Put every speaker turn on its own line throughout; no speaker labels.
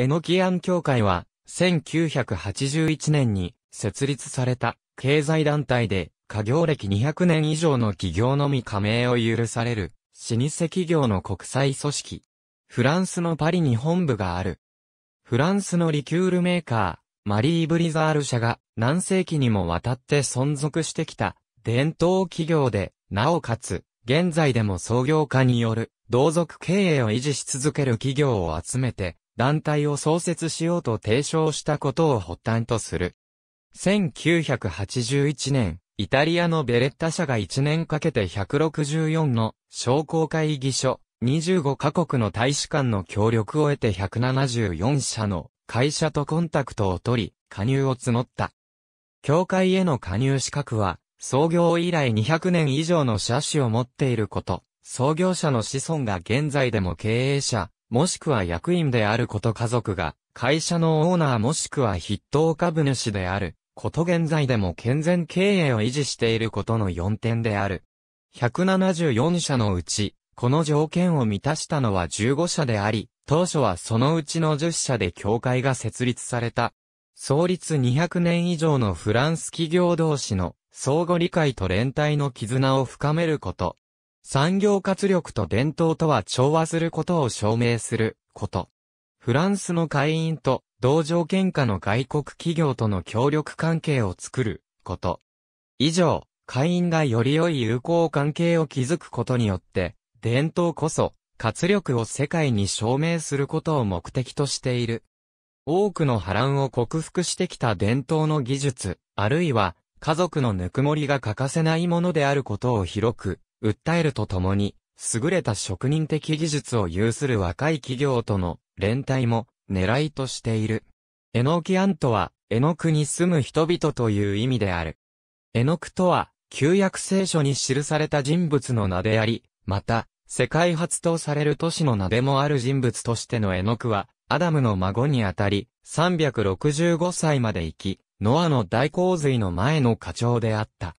エノキアン協会は、1981年に設立された経済団体で、家業歴200年以上の企業のみ加盟を許される、老舗企業の国際組織。フランスのパリに本部がある。フランスのリキュールメーカー、マリー・ブリザール社が何世紀にもわたって存続してきた伝統企業で、なおかつ、現在でも創業家による同族経営を維持し続ける企業を集めて、団体を創設しようと提唱したことを発端とする。1981年、イタリアのベレッタ社が1年かけて164の商工会議所、25カ国の大使館の協力を得て174社の会社とコンタクトを取り、加入を募った。協会への加入資格は、創業以来200年以上の社史を持っていること、創業者の子孫が現在でも経営者、もしくは役員であること家族が、会社のオーナーもしくは筆頭株主である、こと現在でも健全経営を維持していることの4点である。174社のうち、この条件を満たしたのは15社であり、当初はそのうちの10社で協会が設立された。創立200年以上のフランス企業同士の相互理解と連帯の絆を深めること、産業活力と伝統とは調和することを証明すること。フランスの会員と同条件下の外国企業との協力関係を作ること。以上、会員がより良い友好関係を築くことによって、伝統こそ活力を世界に証明することを目的としている。多くの波乱を克服してきた伝統の技術、あるいは家族のぬくもりが欠かせないものであることを広く訴えるとともに、優れた職人的技術を有する若い企業との連帯も狙いとしている。エノキアンとは、エノクに住む人々という意味である。エノクとは、旧約聖書に記された人物の名であり、また、世界初とされる都市の名でもある人物としてのエノクは、アダムの孫にあたり、365歳まで生き、ノアの大洪水の前の課長であった。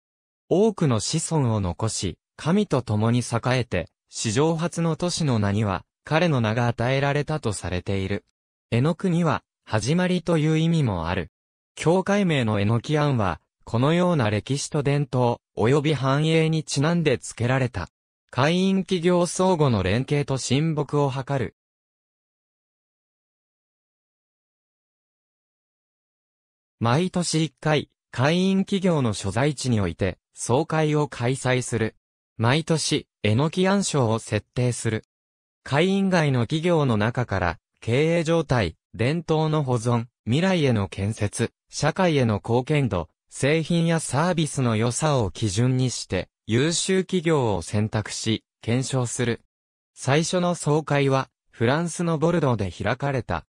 多くの子孫を残し、神と共に栄えて、史上初の都市の名には、彼の名が与えられたとされている。絵の国は、始まりという意味もある。教会名の絵の木庵は、このような歴史と伝統、及び繁栄にちなんで付けられた。会員企業相互の連携と親睦を図る。毎年一回、会員企業の所在地において、総会を開催する。毎年、えのきン賞を設定する。会員外の企業の中から、経営状態、伝統の保存、未来への建設、社会への貢献度、製品やサービスの良さを基準にして、優秀企業を選択し、検証する。最初の総会は、フランスのボルドーで開かれた。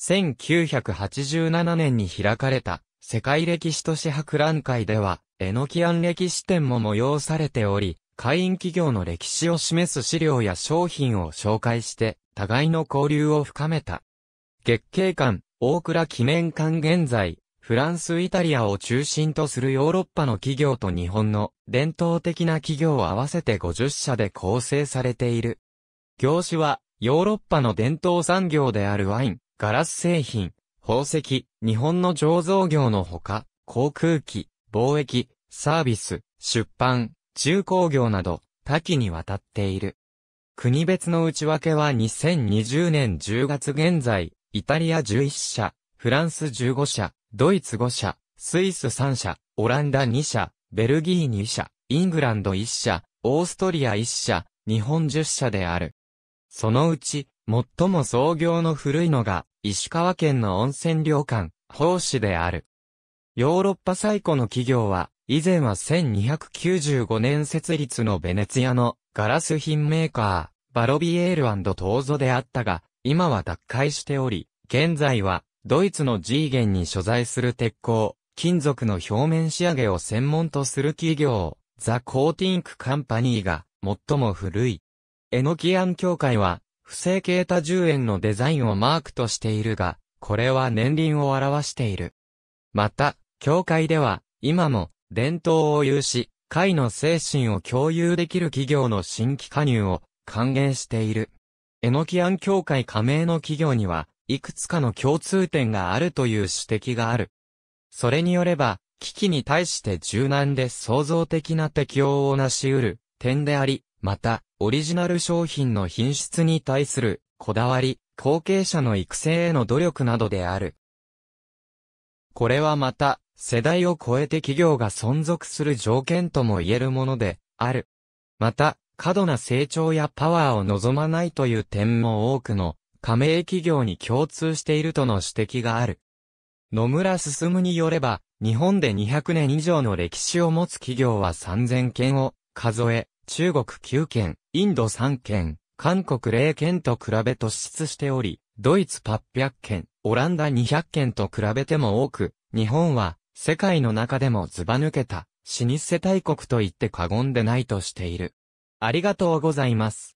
1987年に開かれた、世界歴史都市博覧会では、えのきン歴史展も催されており、会員企業の歴史を示す資料や商品を紹介して、互いの交流を深めた。月経館、大倉記念館現在、フランス・イタリアを中心とするヨーロッパの企業と日本の伝統的な企業合わせて50社で構成されている。業種は、ヨーロッパの伝統産業であるワイン、ガラス製品、宝石、日本の醸造業のほか、航空機、貿易、サービス、出版、重工業など多岐にわたっている。国別の内訳は2020年10月現在、イタリア11社、フランス15社、ドイツ5社、スイス3社、オランダ2社、ベルギー2社、イングランド1社、オーストリア1社、日本10社である。そのうち、最も創業の古いのが、石川県の温泉旅館、宝市である。ヨーロッパ最古の企業は、以前は1295年設立のベネツィアのガラス品メーカー、バロビエール東蔵であったが、今は脱会しており、現在はドイツの G ンに所在する鉄鋼、金属の表面仕上げを専門とする企業、ザ・コーティンク・カンパニーが最も古い。エノキアン協会は、不正形多10円のデザインをマークとしているが、これは年輪を表している。また、協会では、今も、伝統を有し、会の精神を共有できる企業の新規加入を歓迎している。エノキアン協会加盟の企業には、いくつかの共通点があるという指摘がある。それによれば、危機に対して柔軟で創造的な適応をなし得る点であり、また、オリジナル商品の品質に対するこだわり、後継者の育成への努力などである。これはまた、世代を超えて企業が存続する条件とも言えるもので、ある。また、過度な成長やパワーを望まないという点も多くの加盟企業に共通しているとの指摘がある。野村進によれば、日本で200年以上の歴史を持つ企業は3000件を数え、中国9件、インド3件、韓国0件と比べ突出しており、ドイツ800件、オランダ200件と比べても多く、日本は世界の中でもずば抜けた、老舗大国と言って過言でないとしている。ありがとうございます。